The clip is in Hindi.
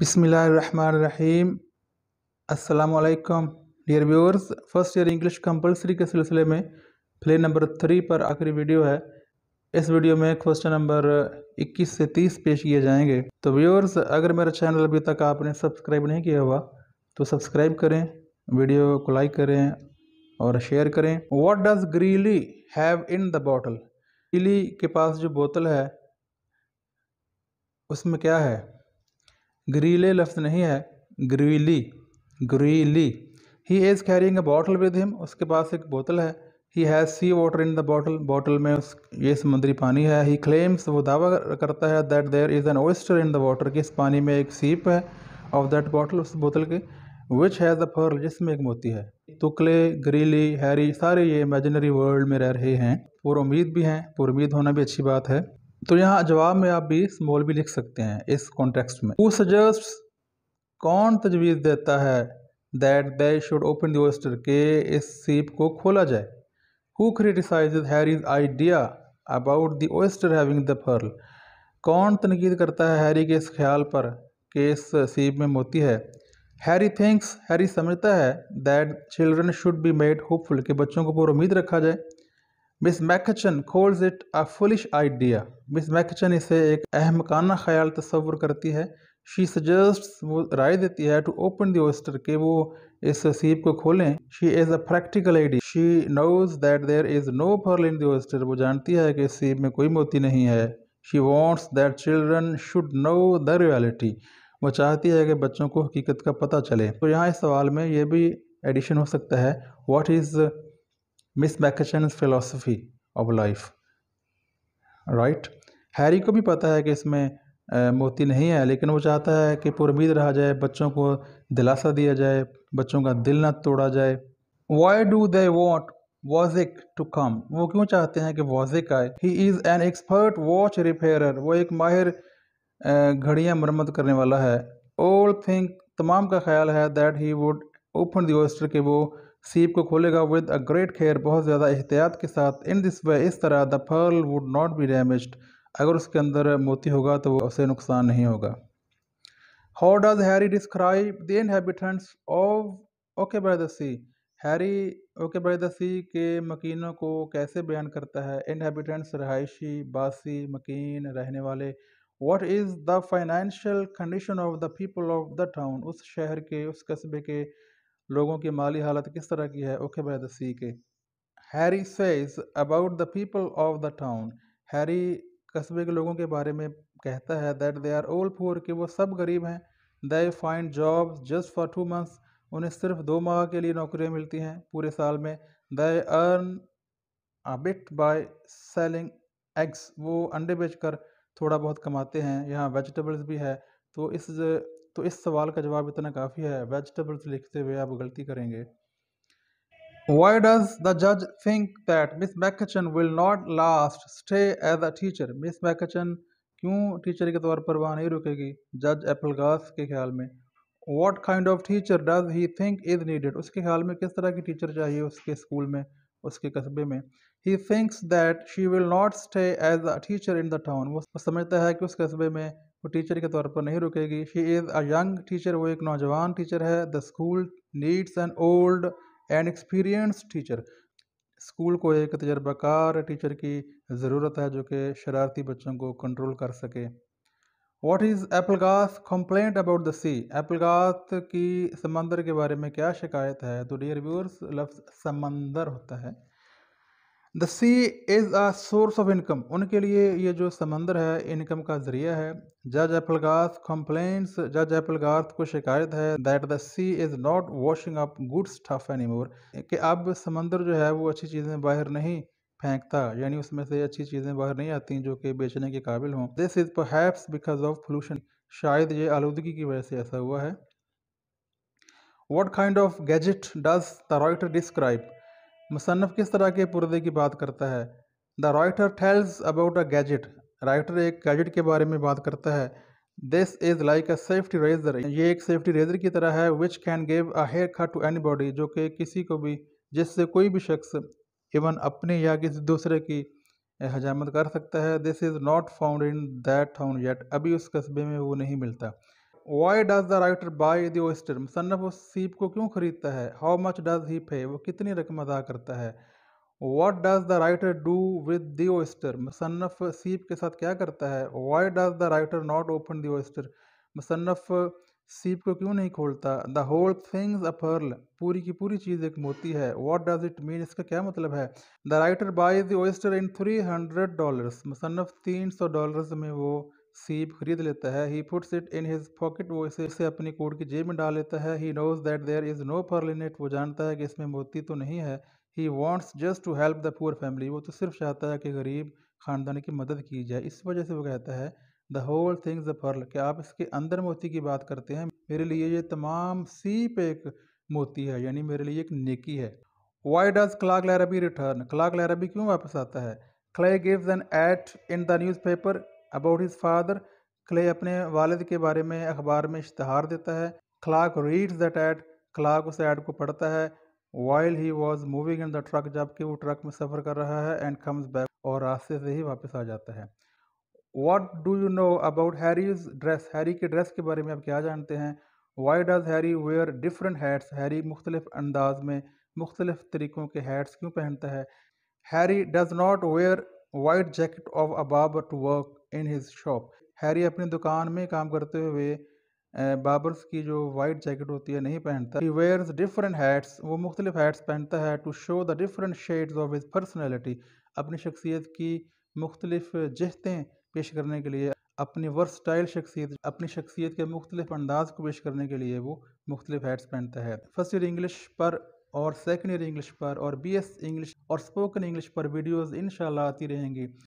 बिसमीम वालेकुम dear viewers first year English compulsory के सिलसिले में प्ले नंबर थ्री पर आखिरी वीडियो है इस वीडियो में क्वेश्चन नंबर 21 से 30 पेश किए जाएंगे तो व्यूअर्स अगर मेरा चैनल अभी तक आपने सब्सक्राइब नहीं किया हुआ तो सब्सक्राइब करें वीडियो को लाइक करें और शेयर करें what does Greeley have in the bottle Greeley के पास जो बोतल है उसमें क्या है ग्रीले लफ्ज़ नहीं है ग्रीली ग्रीली ही is carrying a bottle with him उसके पास एक बोतल है ही has sea water in the bottle bottle में उस ये समुद्री पानी है ही क्लेम्स वो दावा करता है that there is an oyster in the water कि इस पानी में एक सीप है ऑफ दैट बॉटल उस बोतल की विच हैज़ अ फर्ल जिसमें एक मोती है तुकले ग्रीली हैरी सारे ये इमेजिनरी वर्ल्ड में रह रहे हैं और उम्मीद भी हैं और उम्मीद होना भी अच्छी बात है तो यहाँ जवाब में आप भी स्मॉल भी लिख सकते हैं इस कॉन्टेक्स्ट में हु सजेस्ट कौन तजवीज़ देता है that they should open the oyster के इस सीप को खोला जाए who criticize Harry's idea about the oyster having the pearl कौन तनकीद करता है हैरी के इस ख्याल पर कि इस सीप में मोती है हैरी थिंक्स हैरी समझता है that children should be made hopeful के बच्चों को पूरा उम्मीद रखा जाए Miss Macheson calls it a foolish idea Miss Macheson इसे एक अहमकाना ख्याल तस्वर करती है शी सजेस्ट वो राय देती है टू ओपन दस्टर के वो इस सीप को खोलें she is a practical idea she knows that there is no pearl in the oyster वो जानती है कि इस सीप में कोई मोती नहीं है she wants that children should know the reality वो चाहती है कि बच्चों को हकीकत का पता चले तो यहाँ इस सवाल में ये भी एडिशन हो सकता है what is Miss Macheson philosophy of life right Harry को भी पता है कि इसमें मोती नहीं है लेकिन वो चाहता है कि पुरमीद रहा जाए बच्चों को दिलासा दिया जाए बच्चों का दिल ना तोड़ा जाए why do they want Wozik to come वो क्यों चाहते हैं कि वॉजिक आए he is an expert watch repairer वो एक माहिर घड़ियां मरम्मत करने वाला है ओल्ड थिंक तमाम का ख्याल है that he would open the oyster के वो सीप को खोलेगा विद अ ग्रेट केयर बहुत ज़्यादा एहतियात के साथ इन दिस वे इस तरह the pearl would not be damage अगर उसके अंदर मोती होगा तो उसे नुकसान नहीं होगा how does Harry describe the inhabitants of Oakby by the sea Harry Oakby by the sea के मकीनों को कैसे बयान करता है इनहेबिटेंट्स रहायशी बासी मकीन रहने वाले what is the financial condition of the people of the town उस शहर के उस कस्बे के लोगों की माली हालत किस तरह की है ओके बाय द सी के Harry says about the people of the town Harry कस्बे के लोगों के बारे में कहता है that they are all poor कि वो सब गरीब हैं they find job just for two months उन्हें सिर्फ दो माह के लिए नौकरियां मिलती हैं पूरे साल में they earn a bit by selling eggs वो अंडे बेचकर थोड़ा बहुत कमाते हैं यहाँ वेजिटेबल्स भी है तो इस तो इस सवाल का जवाब इतना काफ़ी है वेजिटेबल्स लिखते हुए आप गलती करेंगे वाई डज द जज think that Miss Macheson will not last stay as a teacher Miss Macheson क्यों टीचर के तौर पर वहाँ नहीं रुकेगी जज गास के ख्याल में what kind of teacher does he think is needed उसके ख्याल में किस तरह की टीचर चाहिए उसके स्कूल में उसके कस्बे में he thinks that she will not stay as a teacher in the town वो समझता है कि उस कस्बे में वो टीचर के तौर पर नहीं रुकेगी she is a young teacher वो एक नौजवान टीचर है the school needs an old and experience teacher school को एक तजर्बाकार टीचर की ज़रूरत है जो कि शरारती बच्चों को कंट्रोल कर सके what is Applegarth complaint about the sea Applegarth की समंदर के बारे में क्या शिकायत है तो डियर व्यूअर्स लफ्ज़ समंदर होता है the sea is a source of income उनके लिए ये जो समंदर है इनकम का जरिया है जज एपलगार्थ कंप्लेंट्स जज एपलगार्थ को शिकायत है that the sea is not washing up good stuff any more कि अब समंदर जो है वो अच्छी चीज़ें बाहर नहीं फेंकता यानी उसमें से अच्छी चीज़ें बाहर नहीं आती जो कि बेचने के काबिल हों this is perhaps because of pollution शायद ये आलूदगी की वजह से ऐसा हुआ है what kind of gadget does the writer describe मुसनफ़ किस तरह के पुर्दे की बात करता है the writer tells about a gadget writer एक गैजेट के बारे में बात करता है this is like a safety razor ये एक सेफ्टी रेजर की तरह है which can give a hair cut to anybody जो कि किसी को भी जिससे कोई भी शख्स इवन अपने या किसी दूसरे की हजामत कर सकता है this is not found in that town yet अभी उस कस्बे में वो नहीं मिलता why does the writer buy the oyster मुसनफ उस सीप को क्यों खरीदता है हाउ मच डज ही पे वो कितनी रकम अदा करता है what does the writer do with the oyster मुसनफ सीप के साथ क्या करता है why does the writer not open the oyster मुसनफ सीप को क्यों नहीं खोलता the whole thing's a pearl पूरी की पूरी चीज़ एक मोती है वॉट डज इट मीन इसका क्या मतलब है the writer buy the oyster in three hundred dollar मुसनफ तीन सौ डॉलर्स में वो सीप खरीद लेता है he puts it in his pocket वो इसे इसे अपनी कोट की जेब में डाल लेता है he knows that there is no pearl in it वो जानता है कि इसमें मोती तो नहीं है he wants just to help the poor family वो तो सिर्फ चाहता है कि गरीब खानदान की मदद की जाए इस वजह से वो कहता है the whole thing the pearl क्या आप इसके अंदर मोती की बात करते हैं मेरे लिए ये तमाम सीप एक मोती है यानी मेरे लिए एक नेकी है why does Clark Lairby return Clark Lairby क्यों वापस आता है Clay gives an ad in the newspaper about his father Clay अपने वालद के बारे में अखबार में इश्तहार देता है Clark reads that ad Clark उस एड को पढ़ता है while he was moving in the truck जबकि वो ट्रक में सफ़र कर रहा है एंड कम्स बैक और रास्ते से ही वापस आ जाता है what do you know about Harry's dress Harry के ड्रेस के बारे में आप क्या जानते हैं why does Harry wear different hats Harry मुख्तलिफ अंदाज में मुख्तलिफ तरीक़ों के हैट्स क्यों पहनता है Harry does not wear white jacket of अबाब to work in his shop Harry अपनी दुकान में काम करते हुए बाबर्स की जो वाइट जैकेट होती है नहीं पहनता ही वेयर्स डिफरेंट हैट्स वो मुख्तलिफ हैट्स पहनता है to show the different shades of his personality अपनी शख्सियत की मुख्तलिफ जहतें पेश करने के लिए अपनी वर्सटाइल शख्सियत अपनी शख्सियत के मुख्तलिफ अंदाज को पेश करने के लिए वो मुख्तलिफ हैट्स पहनता है फर्स्ट ईयर इंग्लिश पर और सेकेंड ईयर इंग्लिश पर और बी एस इंग्लिश और स्पोकन इंग्लिश पर वीडियोज़ इन आती रहेंगी